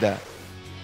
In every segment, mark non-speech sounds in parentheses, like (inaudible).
ده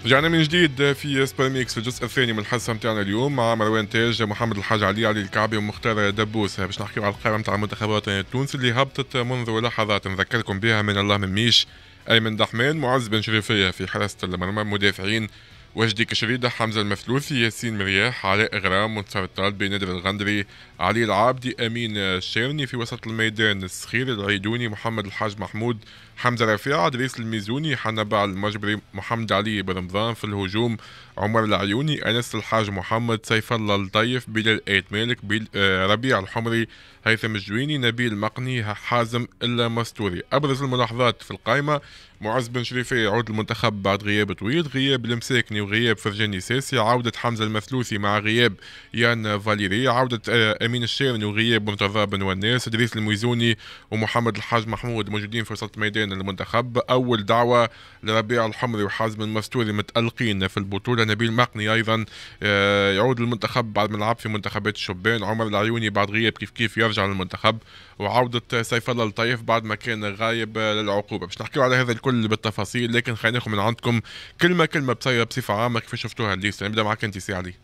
رجعنا من جديد في ميكس في الجزء الثاني من الحصه نتاعنا اليوم مع مروان تاج محمد الحاج علي علي الكعبي ومختار دبوس باش نحكيو على القائمه نتاع المنتخبات التونسي اللي هبطت منذ لحظات نذكركم بها من الله من ميش ايمن دحمان معز بن شريفيه في حراسه المرمى مدافعين وجدي كشريدة حمزة المفلوثي ياسين مرياح علاء غرام منتصر الطالبي نادر الغندري علي العابدي أمين الشيرني في وسط الميدان السخير العيدوني محمد الحاج محمود حمزة رفيع ادريس الميزوني حنبع المجبري محمد علي برمضان في الهجوم عمر العيوني انس الحاج محمد سيف الله الطيف بلال ايت مالك آه، ربيع الحمري هيثم الجويني نبيل مقني حازم المستوري ابرز الملاحظات في القائمه معز بن شريفي يعود المنتخب بعد غياب طويل غياب المساكني وغياب فرجاني ساسي عودة حمزة المثلوثي مع غياب يان فاليري عودة آه، أمين الشيرني وغياب مرتضى بن وناس إدريس الميزوني ومحمد الحاج محمود موجودين في وسط ميدان من المنتخب أول دعوة لربيع الحمري وحازم المستوري متألقين في البطولة نبيل مقني أيضا آه، يعود للمنتخب بعد ما لعب في منتخبات الشبان عمر العيوني بعد غياب كيف كيف يرجع للمنتخب وعودة سيف الله الطيف بعد ما كان غايب آه، للعقوبة باش نحكيو على هذا الكل بالتفاصيل لكن خلينا ناخذ من عندكم كلمة كلمة بصيرة بصفة عامة كيف شفتوها الليسة نبدأ معك أنت سي علي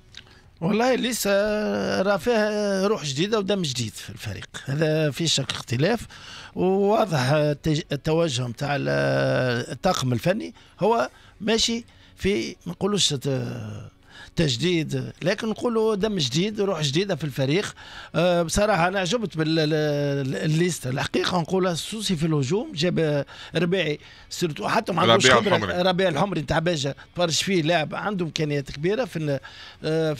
والله ليس راه فيه روح جديده ودم جديد في الفريق هذا في شك اختلاف وواضح التوجه نتاع الطاقم الفني هو ماشي في ما نقولوش تجديد لكن نقولوا دم جديد روح جديده في الفريق آه، بصراحه انا عجبت بالليست الحقيقه نقولها السوسي في الهجوم جاب ربيعي سيرتو حتى ما عندوش خبره ربيع الحمري نتاع باجا تفرج فيه لاعب عنده امكانيات كبيره في آه،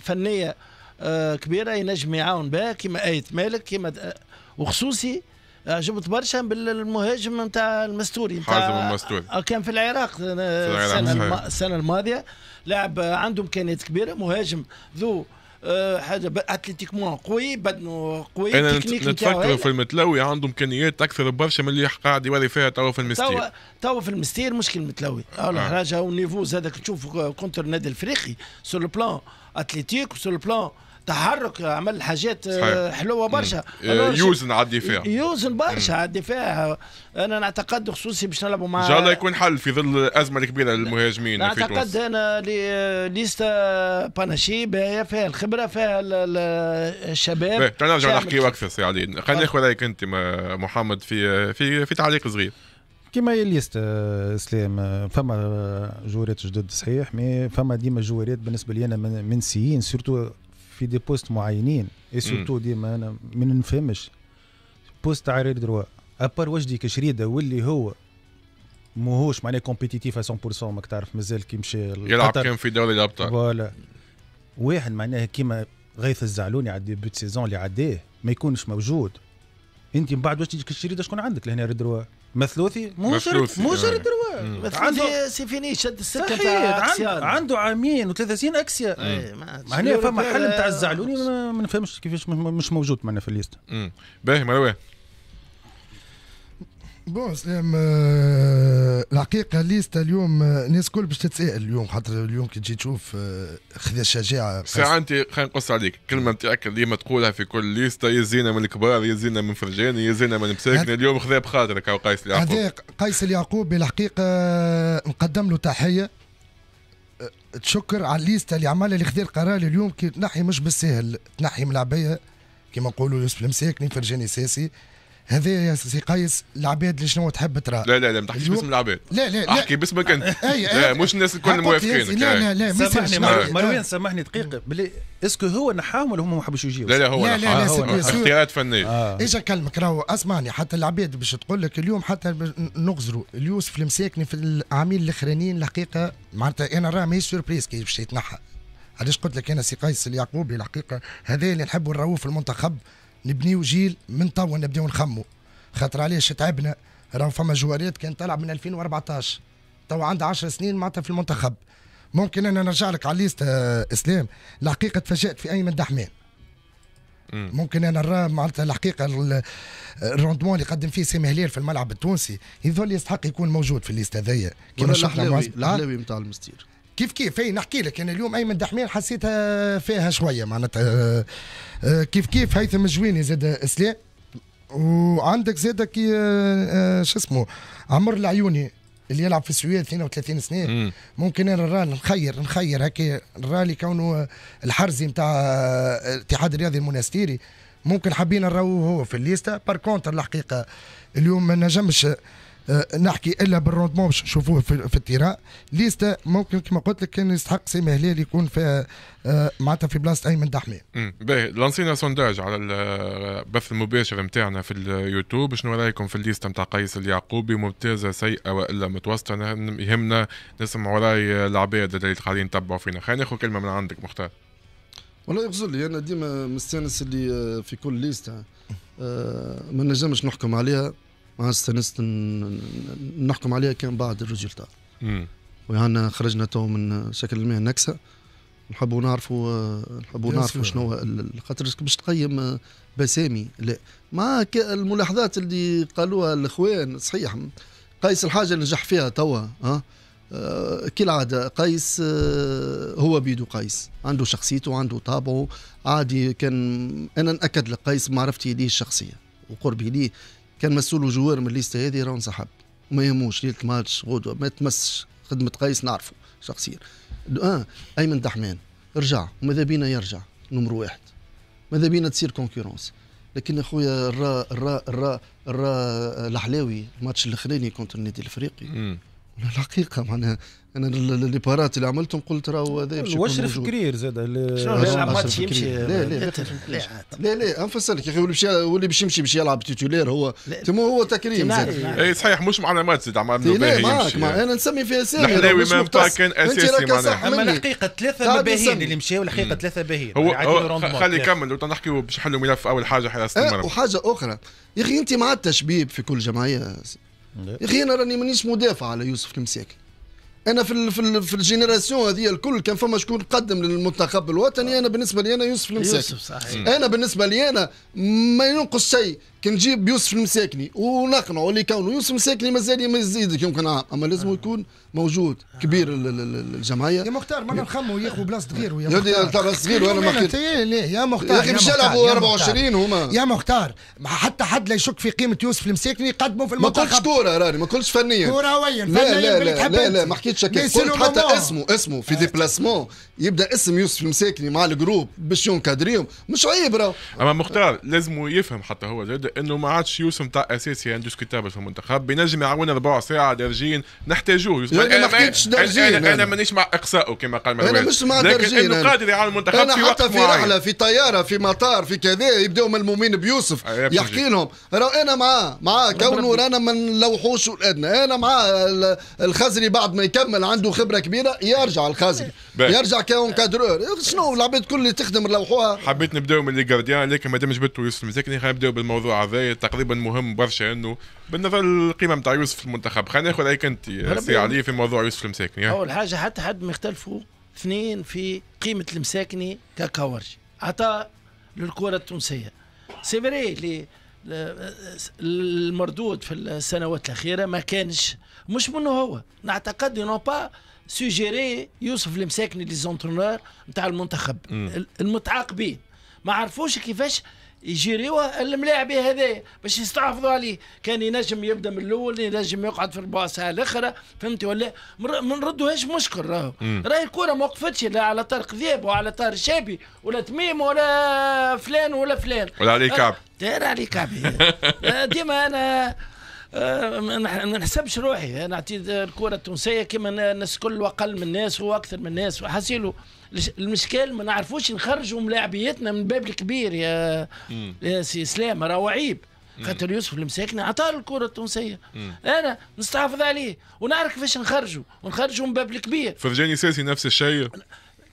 فنيه آه، كبيره ينجم يعاون بها كما ايت مالك كما وخصوصي جبت آه، برشا بالمهاجم نتاع المستوري حازم المستوري آه، كان في العراق, آه، في العراق السنه, الم... السنة الماضيه لعب عنده امكانيات كبيره مهاجم ذو حاجه اتليتيكمون قوي بدنه قوي انا نتفكر في المتلوي عنده امكانيات اكثر برشا من اللي قاعد يوري فيها توا في المستير توا في المستير مشكل المتلوي اول حاجه هو النيفوز هذاك تشوف كونتر النادي الافريقي سور لو بلان اتليتيك وسور لو بلان تحرك عمل حاجات آه، صحيح. حلوه برشا آه، يوزن على الدفاع يوزن برشا على الدفاع انا نعتقد خصوصي باش نلعبوا مع ان شاء الله يكون حل في ظل الازمه الكبيره للمهاجمين نعتقد انا ليستا آه، باناشي هي إيه فيها الخبره فيها الشباب نرجع نحكيو اكثر سي علي خلينا ناخذ رايك انت محمد في في في تعليق صغير كيما هي ليست اسلام فما جوارات جدد صحيح مي فما ديما جوارات بالنسبه لي انا منسيين سورتو في دي بوست معينين اي سورتو ديما انا ما نفهمش بوست تاع عرير دروا ابار وجدي كشريده واللي هو ماهوش معناه كومبيتيتيف 100% ماك تعرف مازال كي مشى يلعب كان في دوري الابطال فوالا واحد معناه كيما غيث الزعلوني على ديبيوت سيزون اللي عداه ما يكونش موجود انت من بعد واش تجيك الشريده شكون عندك لهنا ردروا مثلوثي مو شرد مو شرد يعني. روا مثلوثي سي فيني شد السكه تاع عند عنده عامين وثلاثة سنين اكسيا معناها فما حل تاع الزعلوني (laughs) ما نفهمش كيفاش مش موجود معنا في الليست باهي مروان بون سلام آه، الحقيقه ليست اليوم آه، الناس الكل باش تتساءل اليوم خاطر اليوم كي تجي تشوف آه، خذ الشجاعه ساعه انت خلينا نقص عليك كلمه نتاعك اللي ما تقولها في كل ليستا يزينا من الكبار يزينا من فرجاني يزينا من مساكن اليوم خذا بخاطرك او قيس اليعقوب هذا قيس اليعقوب بالحقيقه نقدم له تحيه تشكر على الليسته اللي عملها اللي خذا القرار اليوم كي تنحي مش بالسهل تنحي من العبايه كما نقولوا يوسف المساكني فرجاني ساسي هذا يا سي قيس العباد اللي شنو تحب ترى لا لا لا ما تحكيش باسم العباد لا لا لا احكي باسمك انت (laughs) لا مش الناس الكل موافقينك لا لا لا سامحني مروان سامحني دقيقه بلي اسكو هو نحاهم ولا هم ما حبوش يجيو لا لا هو لا لا اختيارات فنيه آه. اجا كلمك راهو اسمعني حتى العباد باش تقول لك اليوم حتى نغزروا اليوسف المساكني في العامين الاخرانيين الحقيقه معناتها انا راه ماهيش سوربريز كي باش يتنحى علاش قلت لك انا سي قيس اليعقوبي الحقيقه هذا اللي نحبوا نراوه في المنتخب نبنيو جيل من توا نبداو نخمو خاطر علاش تعبنا راهو فما جواريات كان طالع من 2014 توا عندها 10 سنين معناتها في المنتخب ممكن انا نرجع لك على الليست آه، اسلام الحقيقه تفاجات في ايمن دحمان ممكن انا نرى معناتها الحقيقه آه، الروندمون اللي قدم فيه سامي هلال في الملعب التونسي يظل يستحق يكون موجود في الليست هذايا كما شفنا الحلاوي نتاع المستير كيف كيف اي نحكي لك انا يعني اليوم ايمن دحمين حسيتها فيها شويه معناتها آه، آه، كيف كيف هيثم جويني زاد اسلام وعندك زاد كي آه، شو اسمه عمر العيوني اللي يلعب في السويد 32 سنه مم. ممكن انا نرى نخير نخير هكا نرى اللي كونه الحرزي نتاع الاتحاد الرياضي المونستيري ممكن حابين نراوه هو في الليستا بار كونتر الحقيقه اليوم ما نجمش آه، نحكي الا بالروندمون باش نشوفوه في, في التيرا ليستا ممكن كما قلت لك كان يستحق سامي هلال يكون فيها آه، معناتها في بلاصه ايمن دحمي. باهي لانسينا سونداج على البث آه، المباشر نتاعنا في اليوتيوب شنو رايكم في الليستا نتاع قيس اليعقوبي ممتازه سيئه والا متوسطه يهمنا نسمعوا راي العباد اللي قاعدين يتبعوا فينا خلينا ناخذ كلمه من عندك مختار. والله يغزل لي انا ديما مستانس اللي في كل ليستا ما نجمش نحكم عليها ما استنست نحكم عليها كان بعد الريزلتا ويانا خرجنا تو من شكل المياه نكسه نحبوا نعرفوا نحبوا نعرفوا شنو خاطر باش تقيم بسامي لا مع الملاحظات اللي قالوها الاخوان صحيح قيس الحاجه اللي نجح فيها توا ها أه كالعادة قيس أه هو بيدو قيس عنده شخصيته عنده طابعه عادي كان أنا نأكد لك قيس معرفتي ليه الشخصية وقربي ليه كان مسؤول وجوار من الليسته هذه راه انسحب ما يهموش ليله ماتش غدوه ما تمسش خدمه قيس نعرفه شخصيا اه ايمن دحمان رجع وماذا بينا يرجع نمر واحد ماذا بينا تصير كونكورونس لكن اخويا الرا الرا الرا الرا الحلاوي الماتش الاخراني كونتر النادي الافريقي الحقيقة معناها انا اللي بارات اللي عملتهم قلت راهو هذا باش واشرف كرير زاد ماتش لا لا لا لا انفصلك يا اخي واللي باش يمشي باش يلعب تيتولير هو تمو هو تكريم زاد اي صحيح مش معنا ماتش زاد عمال باهي يمشي انا نسمي فيها سامي الحلاوي ما با كان اساسي معناها اما الحقيقه ثلاثه مباهين اللي مشاو الحقيقه ثلاثه باهين هو خلي يكمل نحكي باش نحلوا ملف اول حاجه حراسه المرمى إيه، وحاجه اخرى يا اخي انت مع التشبيب في كل جمعيه يا اخي انا راني مانيش مدافع على يوسف المساكي انا في الـ في, الـ في الجينيراسيون هذه الكل كان فما شكون قدم للمنتخب الوطني آه. انا بالنسبه لي انا يوسف المساكي يوسف صحيح. انا بالنسبه لي انا ما ينقص شيء كي نجيب يوسف المساكني ونقنعه اللي كونه يوسف المساكني مازال ما يزيدك يمكن عام اما لازم آه. يكون موجود كبير الجمعيه يا مختار ما نفهموا ياخذوا بلاصه صغير ويا مختار ترى صغير وانا ما إيه، يا مختار يا اخي مش 24 هما يا مختار حتى حد لا يشك في قيمه يوسف المساكني قدموا في المنتخب ما قلتش كوره راني ما قلتش فنيا كرويا لا لا لا لا, لا ما حكيتش قلت حتى اسمه اسمه في بلاسمون يبدا اسم يوسف المساكني مع الجروب باش ينكادريهم مش عيب راه اما مختار لازم يفهم حتى هو زاد انه ما عادش يوسف نتاع اساسي اندسكوتابل يعني في المنتخب بينجم يعاون 4 ساعه درجين نحتاجوه يوسف انا يعني ما حكيتش درجين انا, أنا, أنا يعني. مانيش مع اقصائه كما قال مروان انا مش مع درجين لكن انه قادر يعاون المنتخب أنا في وقت حتى في معين. رحله في طياره في مطار في كذا يبداو ملمومين بيوسف آه، يحكي لهم راه انا معاه معاه كونه رانا ما نلوحوش الادنى انا معاه الخزري بعد ما يكمل عنده خبره كبيره يرجع الخزري يرجع كون كادرور شنو العباد كل اللي تخدم لوحوها حبيت نبداو من لي جارديان لكن مادام جبتوا يوسف المزاكني خلينا نبداو بالموضوع هذايا هذا تقريبا مهم برشا انه بالنظر للقيمه نتاع يوسف في المنتخب خلينا ناخذ عليك انت سي علي في موضوع يوسف المساكني اول حاجه حتى حد ما يختلفوا اثنين في قيمه المساكني ككورجي عطى للكره التونسيه سي فري المردود في السنوات الاخيره ما كانش مش منه هو نعتقد انه با سوجيري يوسف المساكني لي زونترونور نتاع المنتخب المتعاقبين ما عرفوش كيفاش يجيريوه الملاعب هذايا باش يستحفظوا عليه كان ينجم يبدا من الاول ينجم يقعد في الباصه الاخرى فهمتي ولا ما نردوهاش مشكل راهو راهي الكره ما وقفتش لا على طارق ذياب ولا طارق شابي ولا تميم ولا فلان ولا فلان ولا علي كعب آه، داير علي كعب (laughs) آه، ديما انا آه، ما نحسبش روحي نعطي الكره التونسيه كما الناس الكل اقل من الناس واكثر من الناس وحاسيلو المشكل ما نعرفوش نخرجوا ملاعبيتنا من باب الكبير يا مم. يا سي اسلام راهو عيب خاطر يوسف المساكني عطى الكره التونسيه انا نستحافظ عليه ونعرف كيفاش نخرجوا ونخرجوا من باب الكبير فرجاني ساسي نفس الشيء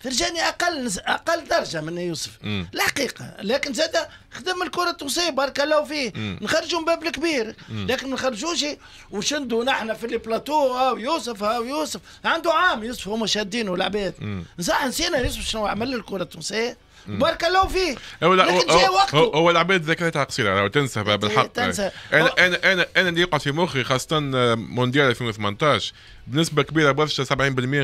فرجاني اقل اقل درجه من يوسف الحقيقه لكن زاد خدم الكره التونسيه بارك الله فيه نخرجوا من باب الكبير لكن ما نخرجوش وشندوا نحن في البلاتو ها هاو يوسف هاو يوسف عنده عام يوسف هما شادينه العباد صح نسينا يوسف شنو عمل الكره التونسيه بارك الله فيه لكن جاء وقته هو, هو العباد ذاكرتها قصيره لو تنسى بالحق تنسى انا انا انا انا اللي يقعد في مخي خاصه آه، مونديال 2018 بنسبه كبيره برشا 70%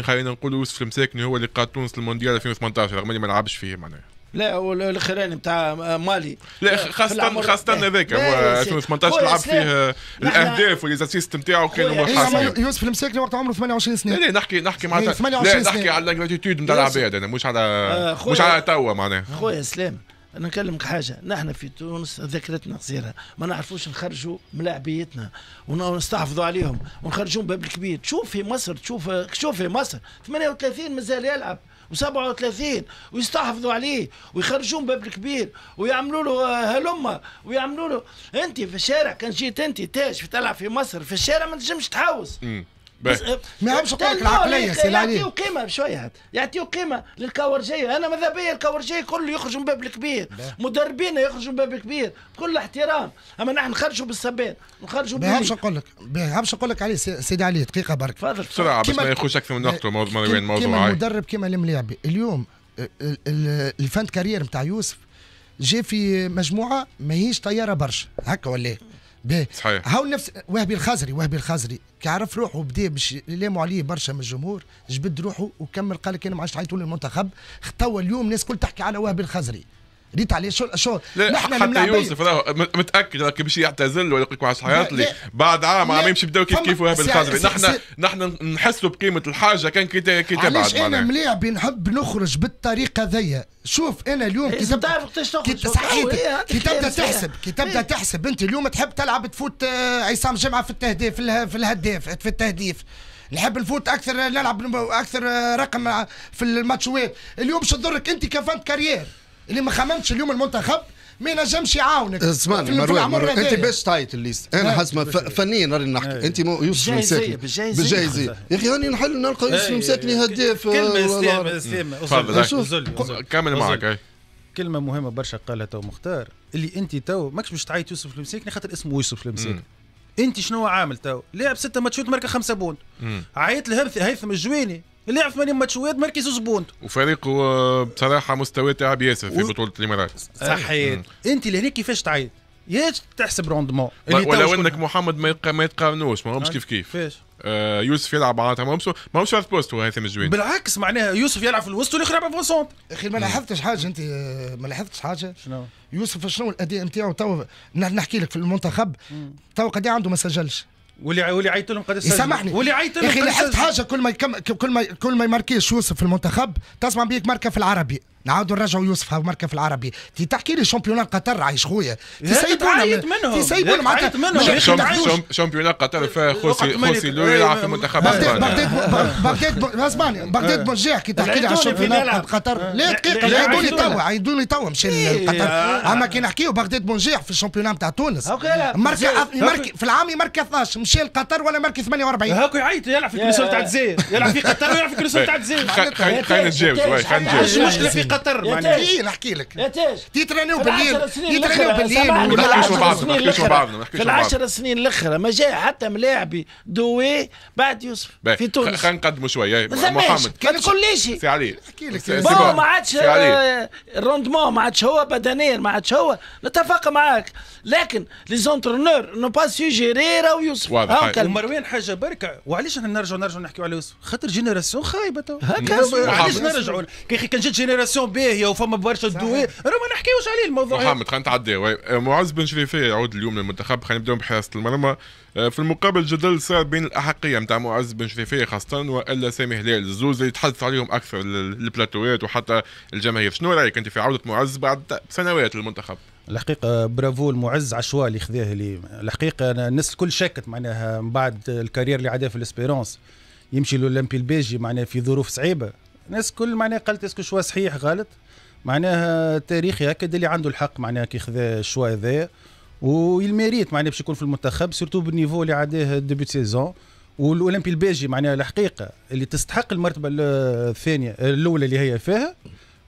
خلينا نقول يوسف المساكني هو اللي قاد تونس للمونديال 2018 رغم اني ما لعبش فيه معناها لا والاخراني نتاع مالي لا خاصة خاصة هذاك 2018 لعب فيه الاهداف والاسيست نتاعو كانوا خاصين يوسف المساكلي وقت عمره 28 سنه لا نحكي نحكي يعني معناتها 28 سنه نحكي على لانجلاتيتود نتاع العباد انا مش على آه، مش على توا معناها خويا سلام انا نكلمك حاجه نحن في تونس ذاكرتنا قصيره ما نعرفوش نخرجوا ملاعبيتنا ونستحفظوا عليهم ونخرجوهم باب الكبير تشوف في مصر تشوف تشوف في مصر 38 مازال يلعب و37 ويستحفظوا عليه ويخرجوه من باب الكبير ويعملوا له آه، هلمه ويعملوا له انت في الشارع كان جيت انت تاج في تلعب في مصر في الشارع ما تنجمش تحوس ما يهمش نقول لك العقليه سي يعطيو قيمه بشويه يعطيو قيمه للكورجيه انا ماذا بيا الكورجيه كله يخرج من باب الكبير مدربين يخرجوا من باب الكبير بكل احترام اما نحن نخرجوا بالسبان نخرجوا ما يهمش نقول لك ما يهمش نقول لك علي سيدي علي دقيقه برك تفضل بسرعه باش ما يخوش اكثر من نقطة الموضوع وين موضوع كيما المدرب كيما الملاعب اليوم الفانت كارير نتاع يوسف جي في مجموعه ماهيش طياره برشا هكا ولا إيه؟ صحيح هاو نفس وهبي الخزري وهبي الخزري كيعرف روحه بدا باش يلاموا عليه برشا من الجمهور جبد روحه وكمل قال لك انا ما عادش نعيطوا للمنتخب توا اليوم الناس كل تحكي على وهبي الخزري ريت عليه شو شو لا نحن حتى يوسف متاكد راك باش يعتزل ولا يلقيك مع لي بعد عام عام يمشي بداو كيف كيف وهاب الخزري نحن نحن نحسوا بقيمه الحاجه كان كي كي تبعد علاش انا ملاعبي نحب نخرج بالطريقه ذيا شوف انا اليوم كي تبدا كي تبدا تحسب كي تبدا إيه. تحسب انت اليوم تحب تلعب تفوت آه، عصام جمعه في التهديف في الهداف في التهديف نحب نفوت اكثر نلعب اكثر آه، رقم آه، في الماتشوات اليوم تضرك انت كفانت كارير اللي ما خممتش اليوم المنتخب ما ينجمش يعاونك اسمعني مروان مروان انت باش تعيط الليست انا نعم. حسب فنيا راني نحكي نعم. انت يوسف المساكني بالجايزيه يا اخي راني نحل نلقى يوسف المساكني هداف كلمه استيما آه، استيما كمل معك كلمه مهمه برشا قالها تو مختار اللي انت تو ماكش باش تعيط يوسف المساكني خاطر اسمه يوسف المساكني انت شنو عامل تو لاعب سته ماتشات ماركه خمسه بون عيط لهيثم الجويني اللي يلعب 8 ماتشات مركز زبون وفريقه آه، بصراحه مستواه تعب ياسر في و... بطوله الامارات صحيح انت لهنا كيفاش تعيط يا تحسب روندمون ولو انك محمد ما يقا ما يتقارنوش ما همش آه، كيف كيف فيش. آه، يوسف يلعب على ما همش ما همش في بوست هو هيثم الجويني بالعكس معناها يوسف يلعب في الوسط والاخر يلعب في الوسط اخي ما لاحظتش حاجه انت ما لاحظتش حاجه شنو يوسف شنو الاداء نتاعو تو نحكي لك في المنتخب تو قد إيه عنده ما سجلش واللي واللي عيط لهم قد سامحني واللي عيط لهم اخي لاحظت حاجه كل ما كل ما كل ما يماركيش يوسف في المنتخب تسمع بيك ماركه في العربي نعاودوا نرجعوا يوسف مركب العربي تي تحكي لي شامبيون قطر عايش خويا تسيبونا تسيبونا معناتها شامبيون قطر فيها خوسي خوسي لو يلعب إيه، في المنتخب بغداد بغداد (laughs) اسمعني إيه. بغداد بوجيح كي تحكي لي على الشامبيون قطر لا دقيقه يعيدوني توا يعيدوني توا مشي إيه. قطر آه. اما كي نحكيو بغداد بوجيح في الشامبيون تاع تونس مركة في العام مركة 12 مشي لقطر ولا مركة 48 هاكو يعيط يلعب في كنيسه تاع الجزائر يلعب في قطر ويلعب في كنيسه تاع الجزائر خلينا نتجاوز خلينا نتجاوز قطر معناها إيه، نحكي لك ترانيو بالليل ترانيو بالليل ما نحكيوش بعضنا في العشر سنين الاخرى ما جاء حتى ملاعبي دوي بعد يوسف في تونس خلينا نقدموا شويه محمد ما تقوليش سي علي احكي لك بون ما عادش آه، الروندمون ما عادش هو بدنيا ما عادش هو نتفق معاك لكن لي زونترونور نو با سيجيري راهو يوسف واضح ومروان حاجه بركه وعلاش احنا نرجعوا نرجعوا نحكيوا على يوسف خاطر جينيراسيون خايبه تو علاش نرجعوا كي كان جات جينيراسيون ديسكسيون باهيه وفما برشا دوي راه ما نحكيوش عليه الموضوع محمد خلينا نتعداو معز بن شريفيه يعود اليوم للمنتخب خلينا نبداو بحراسه المرمى آه، في المقابل جدل صار بين الاحقيه نتاع معز بن شريفيه خاصه والا سامي هلال الزوز اللي يتحدث عليهم اكثر البلاتوات وحتى الجماهير شنو رايك انت في عوده معز بعد سنوات للمنتخب الحقيقه برافو المعز عشوائي اللي خذاه لي الحقيقه الناس الكل شكت معناها من بعد الكارير اللي عداه في الاسبيرونس يمشي للاولمبي البيجي معناها في ظروف صعيبه الناس كل معناها قالت اسكو شوا صحيح غلط معناها التاريخ هكا اللي عنده الحق معناها كي خذا الشوا هذايا والميريت معناها باش يكون في المنتخب سورتو بالنيفو اللي عداه ديبي سيزون والاولمبي الباجي معناها الحقيقه اللي تستحق المرتبه الثانيه الاولى اللي هي فيها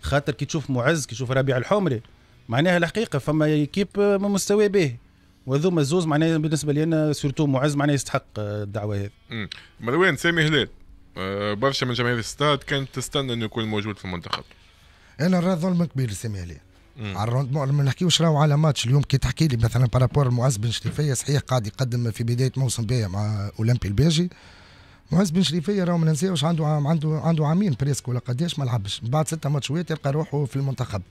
خاطر كي تشوف معز كي تشوف ربيع الحمري معناها الحقيقه فما ايكيب من مستوى باهي وهذوما زوز معناها بالنسبه لي انا سورتو معز معناها يستحق الدعوه هذه. مروان سامي هلال أه، برشا من جماهير الستاد كانت تستنى انه يكون موجود في المنتخب انا راه ظلم كبير سامي عليه على الروندمون ما نحكيوش راهو على ماتش اليوم كي تحكي لي مثلا بارابور معز بن شريفيه صحيح قاعد يقدم في بدايه موسم باهي مع اولمبي الباجي معز بن شريفيه راهو ما ننساوش عنده عنده عنده عامين بريسك ولا قداش ما لعبش من بعد ستة ماتشات يلقى روحه في المنتخب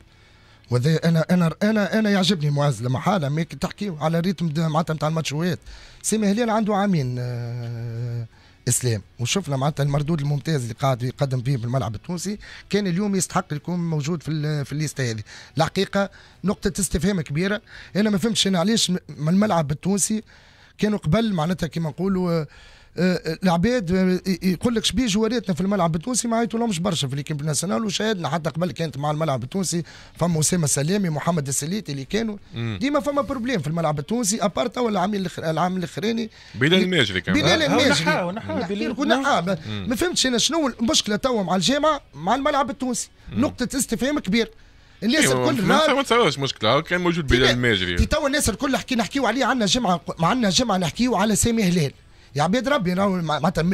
وذا انا انا انا انا يعجبني معز لما حاله ما تحكي على الريتم معناتها نتاع الماتشوات سامي هلال عنده عامين آه اسلام وشفنا معناتها المردود الممتاز اللي قاعد يقدم به الملعب التونسي كان اليوم يستحق يكون موجود في في الليسته هذه الحقيقه نقطه استفهام كبيره انا ما فهمتش انا علاش من الملعب التونسي كانوا قبل معناتها كما نقولوا آه، آه، العباد آه، يقول لك شبيه جواريتنا في الملعب التونسي ما عيطولهمش برشا في ليكيب ناسيونال وشاهدنا حتى قبل كانت مع الملعب التونسي فما اسامه سلامي محمد السليتي اللي كانوا ديما فما بروبليم في الملعب التونسي ابارتا ولا العام العام الاخراني بلال الماجري كان بلال الماجري نحا نعم. ما فهمتش انا شنو المشكله توا مع الجامعه مع الملعب التونسي نقطه استفهام كبير الناس أيوة، الكل ما ما تصورش مشكله كان موجود بلال الماجري توا الناس الكل حكي نحكيو عليه عندنا جمعه عندنا جمعه نحكيو على سامي هلال يا يعني عبيد ربي معناتها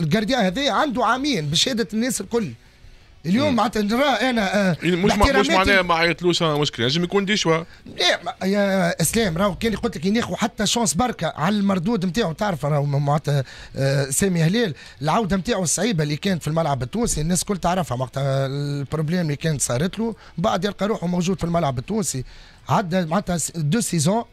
الجارديان هذايا عنده عامين بشهاده الناس الكل اليوم معناتها نرى انا آه، إيه، مش مش معناها ما عيطلوش آه، مشكله لازم يكون دي شوا لا يا اسلام راهو كان قلت لك ينيخو حتى شانس بركه على المردود نتاعو تعرف راهو معناتها آه، سامي هلال العوده نتاعو الصعيبه اللي كانت في الملعب التونسي الناس الكل تعرفها وقتها البروبليم اللي كانت صارت له بعد يلقى روحه موجود في الملعب التونسي عدى معناتها دو سيزون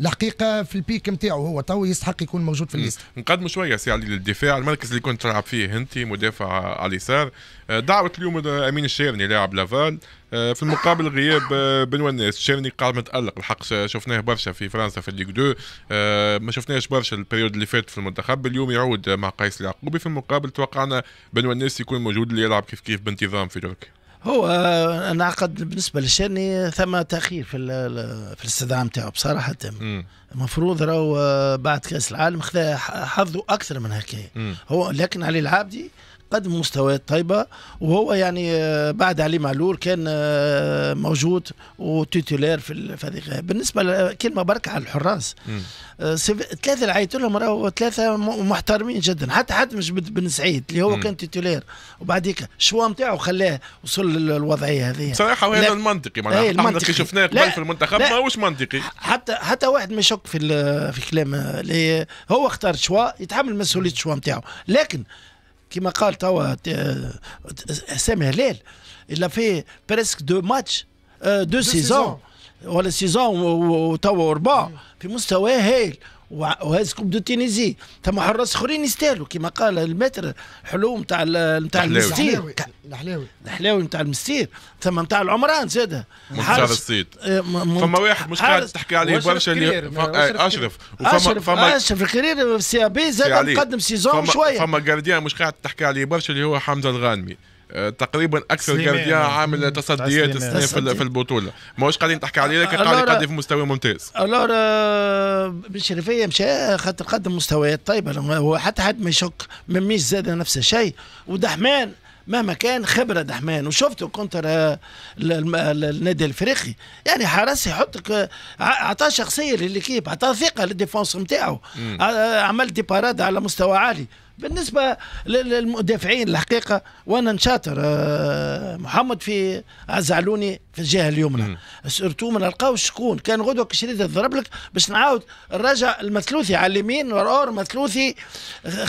الحقيقه في البيك نتاعو هو تو يستحق يكون موجود في الليست نقدم شويه سي علي للدفاع المركز اللي كنت تلعب فيه انت مدافع على اليسار آه، دعوه اليوم امين الشيرني لاعب لافال آه، في المقابل غياب آه، بن وناس الشيرني قاعد متالق الحق شفناه برشا في فرنسا في الليغ 2 ما شفناهش برشا البريود اللي فات في المنتخب اليوم يعود مع قيس اليعقوبي في المقابل توقعنا بن وناس يكون موجود اللي يلعب كيف كيف بانتظام في تركيا هو انا عقد بالنسبه للشاني ثم تاخير في في الاستدعاء نتاعو بصراحه المفروض راهو بعد كاس العالم خذا حظه اكثر من هكايا هو لكن علي العابدي قدم مستويات طيبه وهو يعني آه، بعد علي معلول كان آه، موجود وتيتولير في الفريق بالنسبه كلمه بركه على الحراس آه، ثلاثه اللي عيطوا لهم راهو ثلاثه محترمين جدا حتى حتى مش بن سعيد اللي هو كان تيتولير وبعديك الشوا نتاعو خلاه وصل للوضعيه هذه هو وهذا المنطقي معناها إيه، المنطقي شفناه قبل في المنتخب ماهوش منطقي حتى حتى واحد ما يشك في في كلام اللي هو اختار شوا يتحمل مسؤوليه الشوا نتاعو لكن كما قال توا حسام هلال إلا في بريسك دو ماتش دو سيزون ولا سيزون وتوا ربع في مستوى هايل وهذا كوب دو تينيزي ثم حراس اخرين يستاهلوا كما قال المتر حلو نتاع نتاع المستير الحلاوي الحلاوي نتاع المستير ثم نتاع العمران زاد حارس الصيد آه، فما واحد مش قاعد تحكي عليه برشا اللي اشرف اشرف فما اشرف الكرير في سي بي زاد مقدم سيزون شويه فما جارديان مش قاعد تحكي عليه برشا اللي هو حمزه الغانمي آه، تقريبا اكثر جارديا عامل تصديات السنه في, في البطوله ماهوش قاعدين تحكي عليه لكن آه، قاعد آه، يقدم في مستوى ممتاز الور بن شريفيه مشى خاطر قدم مستويات طيبه هو حتى حد ما يشك مميش زاد نفس الشيء ودحمان مهما كان خبره دحمان وشفته كونتر النادي الافريقي يعني حارس يحطك اعطاه شخصيه للكيب اعطاه ثقه للديفونس نتاعو عمل ديبارات على مستوى عالي بالنسبه للمدافعين الحقيقه وانا نشاطر آه، محمد في عزعلوني في الجهه اليمنى سرتو ما نلقاوش شكون كان غدوه كشريدة تضرب لك باش نعاود الرجع المثلوثي على اليمين ورور مثلوثي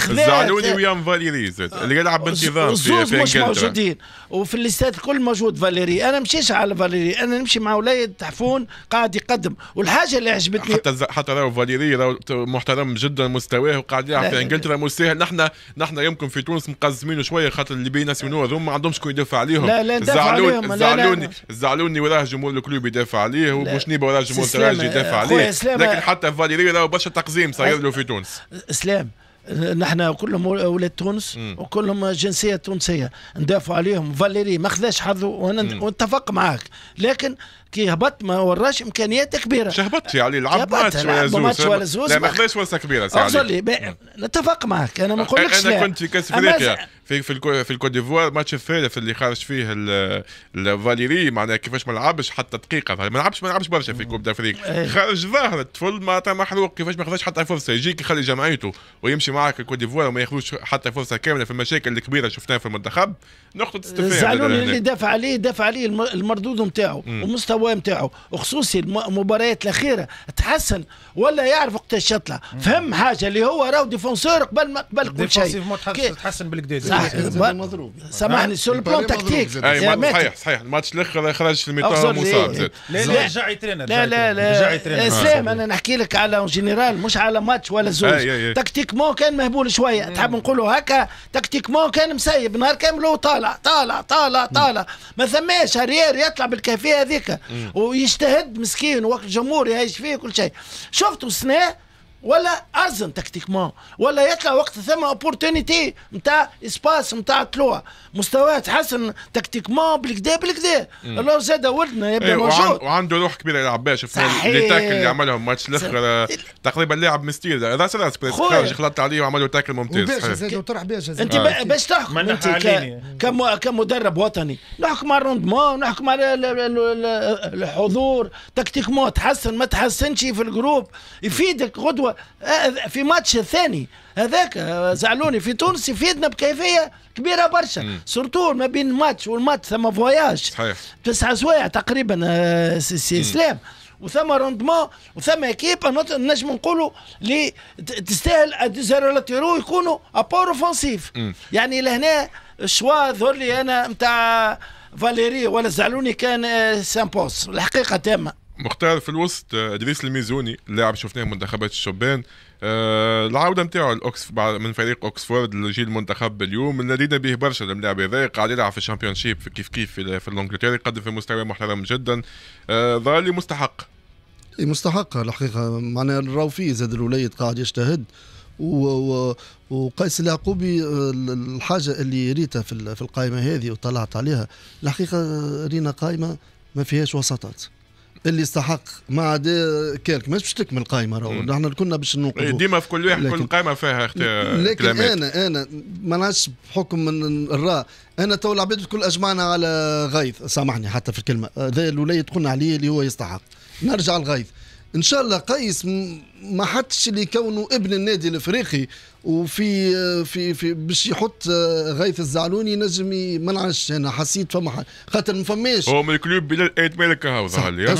زعلوني آه، ويان فاليري اللي يلعب بانتظام في, في مش موجودين وفي الليستات الكل موجود فاليري انا مشيش على فاليري انا نمشي مع ولاد تحفون قاعد يقدم والحاجه اللي عجبتني حتى حتى راهو فاليري راهو محترم جدا مستواه وقاعد يلعب في انجلترا مستاهل نحن عندنا نحن يمكن في تونس مقزمين شويه خاطر اللي بين ناس هذوما ما عندهمش شكون يدافع عليهم لا لا زعلون زعلوني زعلوني وراه جمهور الكلوب يدافع عليه وبوشنيبه وراه جمهور الترجي يدافع عليه لكن حتى فاليري راه برشا تقزيم صاير له في تونس اسلام نحن كلهم اولاد تونس وكلهم جنسيه تونسيه ندافعوا عليهم فاليري ما خذاش حظه وانا معاك لكن كي هبط ما وراش امكانيات كبيره مش هبط يعني لعب ماتش ولا زوز ماتش ولا زوز ما خداش فرصه كبيره سي يعني. علي نتفق معك انا ما نقولكش انا كنت في كاس افريقيا في في في الكوت ديفوار ماتش الثالث اللي خرج فيه الفاليري معناها كيفاش ما لعبش حتى دقيقه ما لعبش ما لعبش برشا في كوب دافريك إيه. إيه. خرج ظهر الطفل ما محروق كيفاش ما خداش حتى فرصه يجيك يخلي جمعيته ويمشي معك الكوت ديفوار وما ياخذوش حتى فرصه كامله في المشاكل الكبيره شفناها في المنتخب نقطه استفهام زعلوني اللي دافع عليه دافع عليه المردود نتاعو ومستوى المستوى نتاعو وخصوصي المباريات الاخيره تحسن ولا يعرف وقت الشطله فهم حاجه اللي هو راهو ديفونسور قبل ما قبل كل شيء تحسن بالكدا سامحني آه. سو البلون تكتيك صحيح صحيح الماتش الاخر خرج في الميطان مصاب لا لا لا لا لا اسلام إيه، آه. انا نحكي لك على اون جينيرال مش على ماتش ولا آه، زوج تكتيكمون كان مهبول شويه تحب نقولوا هكا تكتيكمون كان مسيب نهار كامل طالع طالع طالع طالع ما ثماش هرير يطلع بالكافيه هذيك ويجتهد مسكين وقت الجمهور يعيش فيه كل شيء شفتوا السنه ولا ارزن تكتيكمون ولا يطلع وقت ثم اوبورتونيتي نتاع اسباس نتاع طلوع مستواه تحسن تكتيكمون بالكدا بالكدا لو زاد ولدنا يبدا إيه، موجود وعنده روح كبيره يلعب باش اللي تاكل اللي عملهم ماتش الاخر آه، تقريبا لاعب مستير هذا راس خرج خلطت عليه وعملوا تاكل ممتاز باش زاد وطرح باش انت باش آه. تحكم انت كمدرب وطني نحكم على الروندمون نحكم على الحضور تكتيكمون تحسن ما تحسنش في الجروب يفيدك غدوه في ماتش الثاني هذاك آه، زعلوني في تونس يفيدنا بكيفيه كبيره برشا سورتو ما بين ماتش والماتش ثم فواياج تسع سوايع تقريبا آه، سي اسلام وثم روندمون وثم اكيب نجم نقولوا اللي تستاهل ديزيرولاتيرو يكونوا ابور اوفونسيف يعني لهنا الشوا ظهر لي انا نتاع فاليري ولا زعلوني كان آه، سامبوس الحقيقه تامه مختار في الوسط آه، ادريس الميزوني لاعب شفناه منتخبات الشبان آه، العوده نتاعو الاوكس من فريق اوكسفورد لجيل المنتخب اليوم نادينا به برشا الملاعب هذا قاعد يلعب في الشامبيون في كيف كيف في, في الانجلتير يقدم في مستوى محترم جدا آه، ظالي ظهر لي مستحق الحقيقة معناها راهو فيه زاد الوليد قاعد يجتهد و... وقيس اليعقوبي الحاجة اللي ريتها في, في القائمة هذه وطلعت عليها الحقيقة رينا قائمة ما فيهاش وسطات اللي استحق ما عدا كيرك ما باش تكمل القائمه راهو نحن كنا باش نوقفوا إيه، ديما في كل واحد كل قائمه فيها اختيار لكن كلامات. انا انا ما نعرفش بحكم من الراء انا تو العباد الكل اجمعنا على غيث سامحني حتى في الكلمه ذا الولايه قلنا عليه اللي هو يستحق نرجع لغيث ان شاء الله قيس ما حدش اللي كونه ابن النادي الافريقي وفي في في باش يحط آه، غيث الزعلوني نجم ما نعرفش انا حسيت فما خاطر ما فماش هو من الكلوب بلال ايت مالك هاو ظهر لي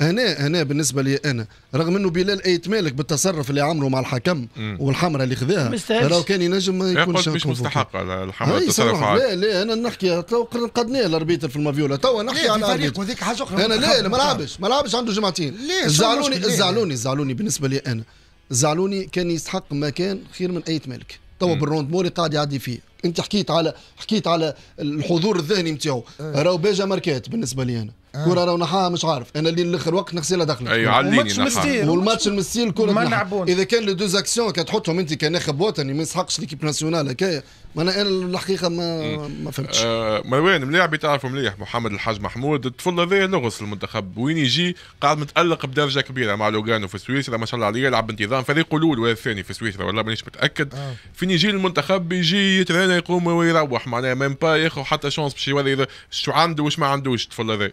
هنا هنا بالنسبه لي انا رغم انه بلال ايت مالك بالتصرف اللي عمله مع الحكم والحمره اللي خذاها راهو كان ينجم ما يكونش مش مستحق الحمره التصرف لا لا انا نحكي تو قدناه الاربيتر في المافيولا تو نحكي على الفريق وذيك حاجه اخرى انا لا ما (laughs) لعبش ما لعبش عنده جمعتين الزعلوني الزعلوني الزعلوني بالنسبه لي لي انا زعلوني كان يستحق مكان خير من اي مالك توا بالروند موري قاعد يعدي فيه انت حكيت على حكيت على الحضور الذهني نتاعو آه. راهو باجا ماركات بالنسبه لي انا كره آه. راهو نحاها مش عارف انا اللي الاخر وقت نغسلها داخله ايوه عليني نحاها والماتش المستير الكره ما نلعبون اذا كان لو دوز اكسيون كتحطهم انت كناخب وطني ما يسحقش ليكيب ناسيونال هكايا انا انا الحقيقه ما ما فهمتش آه مروان ملاعبي تعرفوا مليح محمد الحاج محمود الطفل هذايا لغز المنتخب وين يجي قاعد متالق بدرجه كبيره مع لوغانو في سويسرا ما شاء الله عليه يلعب بانتظام فريق الاول ولا الثاني في سويسرا والله مانيش متاكد آه. فين يجي المنتخب يجي يترينا يقوم ويروح معناها ميم با ياخذ حتى شونس باش يوري شو عنده وش ما عندوش الطفل هذايا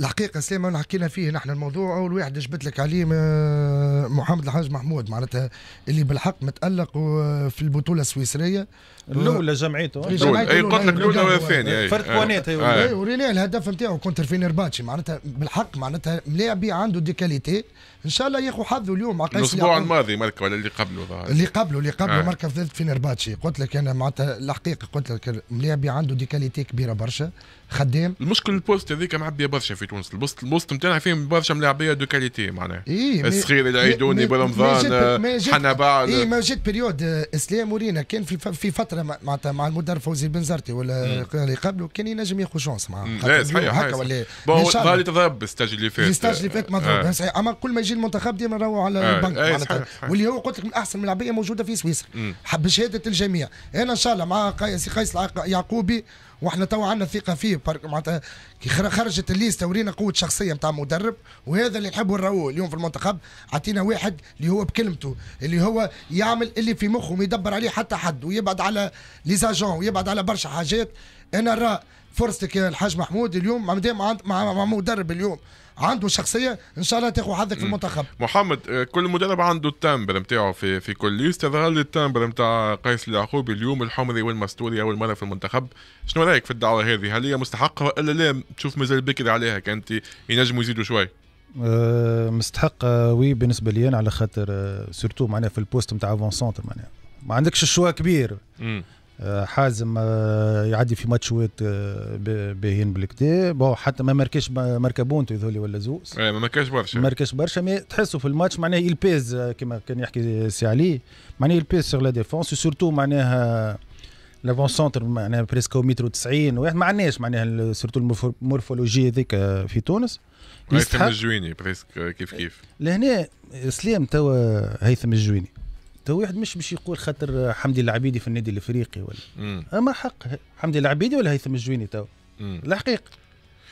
الحقيقه سليمان حكينا فيه نحن الموضوع اول واحد جبت لك عليه محمد الحاج محمود معناتها اللي بالحق متالق في البطوله السويسريه الاولى جمعيته اي قلت لك الاولى والثانيه فرد بوانيت اي الهدف نتاعو كونتر فينرباتشي معناتها بالحق معناتها ملاعبي عنده دي كاليتي ان شاء الله ياخذ حظه اليوم الاسبوع الماضي مركب ولا اللي قبله ظهر اللي قبله اللي قبله آه. مركب ضد فينرباتشي قلت لك انا معناتها الحقيقه قلت لك ملاعبي عنده دي كاليتي كبيره برشا خدام المشكل البوست هذيك معبيه برشا في تونس البوست البوست نتاعنا فيه برشا ملاعبيه دو كاليتي معناها اي الصغير العيدوني برمضان بعد اي ما جات بيريود اسلام ورينا كان في في فتره خاطر معناتها مع المدرب فوزي بنزرتي ولا اللي قبله كان ينجم ياخذ شونس معاه لا صحيح هكا ولا بون غالي تضرب الستاج اللي فات الستاج اللي فات مضروب آه. اما كل ما يجي المنتخب ديما نروح على آه، البنك إيه، معناتها واللي هو قلت لك من احسن ملعبيه موجوده في سويسرا بشهاده الجميع انا ان شاء الله مع قيس قيس يعقوبي واحنا تو عندنا ثقه فيه معناتها كي خرجت الليست ورينا قوه شخصيه نتاع مدرب وهذا اللي نحبوا نراوه اليوم في المنتخب عطينا واحد اللي هو بكلمته اللي هو يعمل اللي في مخه ويدبر عليه حتى حد ويبعد على ليزاجون ويبعد على برشا حاجات انا راه فرصتك يا الحاج محمود اليوم مع مع مدرب اليوم عنده شخصيه ان شاء الله تاخذ حظك في المنتخب محمد آه، كل مدرب عنده التامبر نتاعو في في كل ليست هذا لي التامبر نتاع قيس اليعقوبي اليوم الحمري والمستوري اول مره في المنتخب شنو رايك في الدعوه هذه هل هي مستحقه والا لا تشوف مازال بكري عليها كانت ينجموا يزيدوا شوي آه، مستحقه مستحق آه، وي بالنسبه لي انا على خاطر سورتو معناها في البوست نتاع فون سونتر معناها ما عندكش شوا كبير مم. آه، حازم آه، يعدي في ماتشوات آه، باهين بالكدا بون حتى ما ماركاش ماركابونتو يذولي ولا زوز إيه، ما ماركاش برشا ما ماركاش برشا مي تحسه في الماتش معناها يلبيز كما كان يحكي سي علي معناها يلبيز سور لا ديفونس سورتو معناها لافون سونتر معناها بريسك 190 90 واحد ما عندناش معناها سورتو المورفولوجي هذيك في تونس هيثم الجويني بريسك كيف كيف لهنا سلام توا هيثم الجويني تو واحد مش باش يقول خاطر حمدي العبيدي في النادي الافريقي ولا مم. اما حق حمدي العبيدي ولا هيثم الجويني تو الحقيقه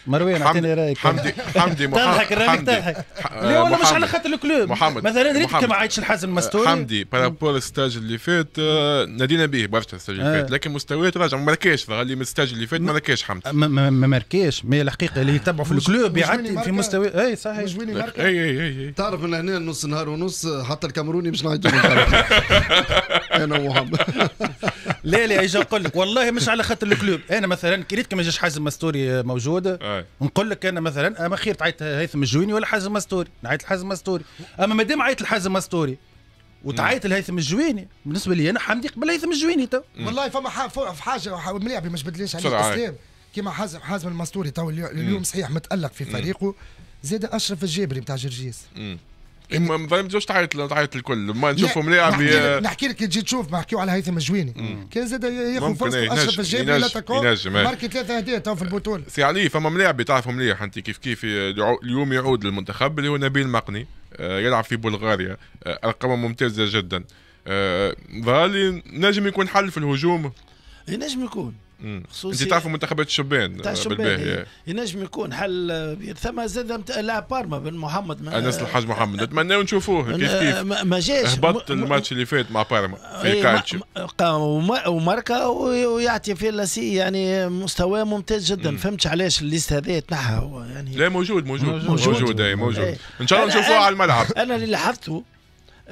مروان اعطيني رايك حمدي حمدي محمد تضحك رايك تضحك لا ولا مش على خاطر الكلوب محمد مثلا ريتك ما عيطش الحزم آه، مستوري حمدي بارابول الستاج اللي فات آه، نادينا به برشا الستاج اللي آه. فات لكن مستويات راجع ما ماركاش اللي من الستاج اللي فات ما ماركاش حمدي ما ماركاش ما الحقيقه اللي يتبعوا في الكلوب يعدي في مستوى اي صحيح مش وين اي اي اي تعرف من هنا نص نهار ونص حتى الكاميروني مش نعيطوا (laughs) انا ومحمد (laughs) لا لا اجي نقول لك والله مش على خاطر الكلوب انا مثلا كريت كما جاش حازم مستوري آه، موجود نقول لك انا مثلا اما خير تعيط هيثم الجويني ولا حازم مستوري نعيط لحازم مستوري اما ما دام عيط لحازم مستوري وتعيط لهيثم الجويني بالنسبه لي انا حمدي قبل هيثم الجويني تو والله فما حاجه مليح مش بدليش عليك اسلام كيما حازم حازم المستوري تو اليوم صحيح متالق في فريقه زاد اشرف الجابري نتاع جرجيس ما نظلمتوش تعيط تعيط الكل ما نشوفهم لاعب نحكي لك تجي تشوف ما نحكيو على هيثم الجويني كان زاد ياخذ فرصه اشرف الجابري لا تكون ماركي ثلاثه اهداف تو في البطوله سي علي فما ملاعب تعرفهم مليح انت كيف كيف اليوم يعود للمنتخب اللي هو نبيل مقني آه، يلعب في بلغاريا آه، ارقام ممتازه جدا ظهر آه، لي نجم يكون حل في الهجوم ينجم يكون خصوصي انت تعرفوا منتخبات الشبان تاع آه، الشبان إيه. ينجم يكون حل آه، ثم زاد لاعب بارما بن محمد انس الحاج محمد نتمناو نشوفوه كيف كيف ما جاش هبط الماتش اللي فات مع بارما في إيه، كالتشو وماركا ويعطي لاسي يعني مستوى ممتاز جدا فهمتش علاش الليست هذا تنحى هو يعني لا موجود موجود موجود اي إيه. موجود ان شاء الله نشوفوه على الملعب انا اللي لاحظته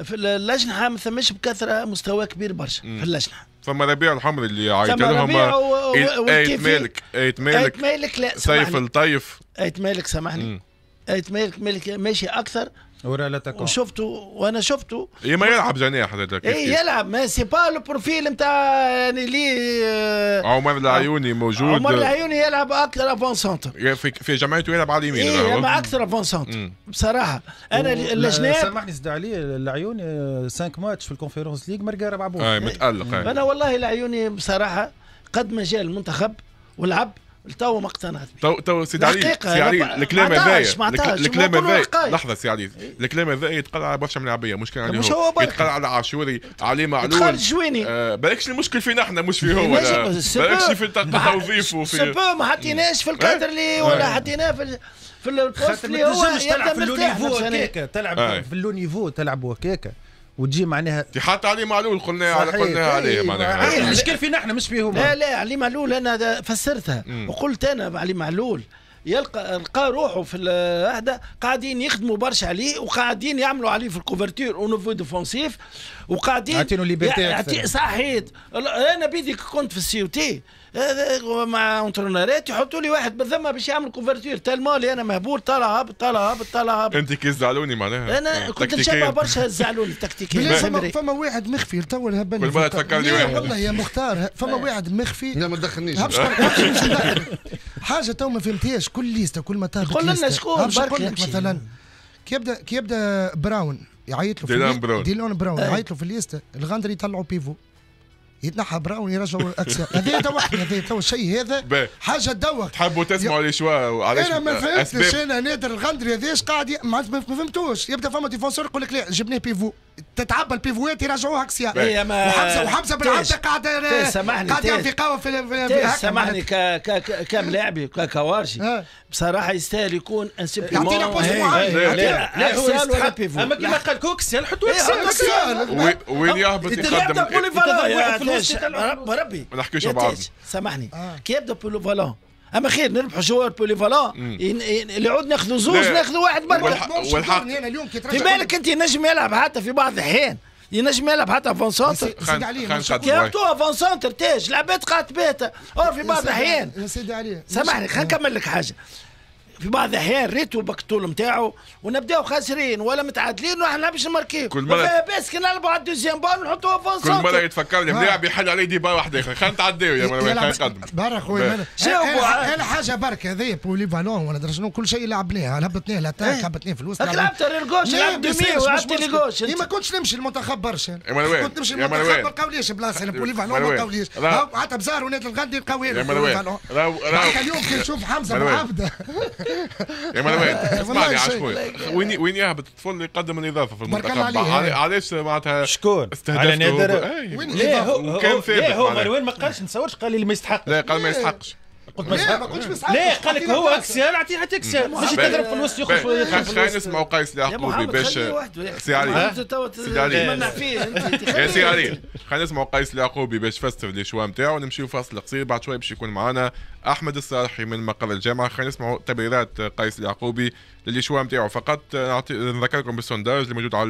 في اللجنه ما ثمش بكثره مستوى كبير برشا في اللجنه فما ربيع الحمر اللي عيط لهم ايت مالك ايت مالك ايت مالك لا سيف الطيف ايت مالك سامحني ايت مالك ملك ماشي اكثر ورا لا وشفته وانا شفته اي ما يلعب جناح هذاك اي يلعب ما سي با لو بروفيل نتاع يعني لي آه، عمر العيوني موجود عمر العيوني يلعب اكثر افون سونتر في, في جمعيته يلعب على اليمين إيه يلعب اكثر افون سونتر بصراحه انا الجناح سامحني زد عليه العيوني 5 آه، ماتش في الكونفيرونس ليج مرقى ربع بوش اي متالق انا والله العيوني بصراحه قد ما جاء المنتخب ولعب تو ما اقتنعت تو تو سيد علي سي علي الكلام هذا الكلام هذا لحظه سي علي الكلام هذا يتقال على برشا من العبيه مش كان عليهم مش هو برك يتقال على عاشوري علي معلول تخرج جويني آه بالكش المشكل فينا احنا مش في هو آه، بالكش في التوظيف وفي سبو ما حطيناش في إيه؟ الكادر اللي إيه. ولا حطيناه في في البوست اللي هو تلعب في اللونيفو هكاك تلعب إيه. في اللونيفو تلعب هكاك وتجي معناها في حتى علي معلول قلنا على قلنا عليه إيه، معناها المشكل فينا احنا إيه، إيه، مش فيهم لا لا علي معلول انا فسرتها وقلت انا علي معلول يلقى لقى روحه في هذا قاعدين يخدموا برشا عليه وقاعدين يعملوا عليه في الكوفرتير ونوفو ديفونسيف وقاعدين عطينو ليبرتي صحيت انا بيدي كنت في السي تي مع اونترونيرات يحطوا لي واحد بالذمه باش يعمل كوفرتير اللي انا مهبول طالع هابط طالع هابط طالع هابط انت كي زعلوني معناها انا كنت نشبه برشا زعلوني تكتيكيا فما, فما واحد مخفي تو الهبل كل مره تفكرني واحد والله يا مختار فما واحد مخفي لا ما تدخلنيش (laughs) حاجه تو ما فهمتهاش كل ليستا كل متابع قول لنا شكون آه، برك مثلا كي يبدا كي يبدا براون يعيط له في ديلون براون ديلون براون يعيط له في الليستا الغاندري يطلعوا بيفو يتنحى براون يرجعوا اكسا هذا تو هذا تو الشيء هذا (laughs) حاجه تدوخ تحبوا تسمعوا لي شوا انا ما فهمتش انا نادر الغندري هذاش قاعد ما فهمتوش يبدا فما ديفونسور يقول لك لا جبناه بيفو تتعبى البيفوات يرجعوها كسيا إيه وحمزه وحمزه بن عبده قاعد سامحني قاعد في قهوه في, في سامحني كم لاعب كوارشي بصراحه يستاهل يكون ان سبليمون يعطينا بوست إيه، معين إيه، لا هو يستحق اما كما قال كوكسيا نحطوا كوكسيا وين يهبط يقدم تقول ربي ما نحكيش بعض سامحني آه. كي يبدا بلو فالون اما خير نربحوا جوار بولي فالا اللي عود ناخذوا زوز ناخذوا واحد برا والحق في بالك انت نجم يلعب حتى في بعض الاحيان ينجم يلعب حتى فون سونتر سيدي علي كيرتوها فون سونتر تاج لعبات قات اور في بعض الاحيان سيدي علي سامحني خلينا نكمل لك حاجه في بعض الاحيان ريتو بكتول نتاعو ونبداو خاسرين ولا متعادلين واحنا نلعبش نماركيو كل مره باس كي نلعبوا على الدوزيام بار ونحطوها فون كل مره يتفكرني آه. ملاعب يحل علي ديبا واحد اخر خلينا نتعداو يا مره نقدم برا خويا جاوبوا انا حاجه برك هذايا بولي فالون ولا شنو كل شيء لعبناه هبطناه الاتاك هبطناه في الوسط لعبت الجوش لعبت يمين ولعبت الجوش إيه، ما كنتش نمشي المنتخب برشا إيه، كنت نمشي إيه، المنتخب ما لقاوليش بلاصه انا بولي فالون ما لقاوليش حتى بزار ونادي الغندي نقاوليش اليوم كي نشوف حمزه معبده (laughs) يا مروان (laughs) اسمعني يا عشموي إيه، وين وين يهبط الطفل اللي يقدم الاضافه في المنتخب علاش معناتها شكون على نادر وين هو كان ثابت هو مروان ما قالش نصورش قال لي ما يستحقش لا قال ما يستحقش قلت ما قلتش ما ليه لا قال لك هو اكسيال اعطيه حتى اكسيال باش تضرب في الوسط يخرج خلينا نسمعوا قيس اليعقوبي باش سي علي سي علي (laughs) سي علي خلينا نسمعوا قيس اليعقوبي باش فسر لي شوا نتاعو ونمشيو فاصل قصير بعد شويه باش يكون معنا احمد الصالحي من مقر الجامعه خلينا نسمعوا تبريرات قيس اليعقوبي للي شوا نتاعو فقط نذكركم بالسونداج اللي موجود على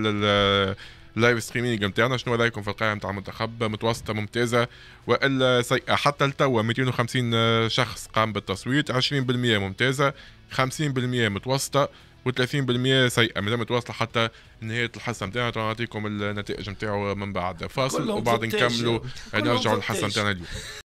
اللايف ستريمينج نتاعنا شنو رايكم في القائمه نتاع المنتخب متوسطه ممتازه والا سيئه حتى لتوا 250 شخص قام بالتصويت 20% ممتازه 50% متوسطه و30% سيئه مادام متواصله حتى نهايه الحصه نتاعنا نعطيكم النتائج نتاعو من بعد فاصل وبعد نكملوا نرجعوا للحصه نتاعنا اليوم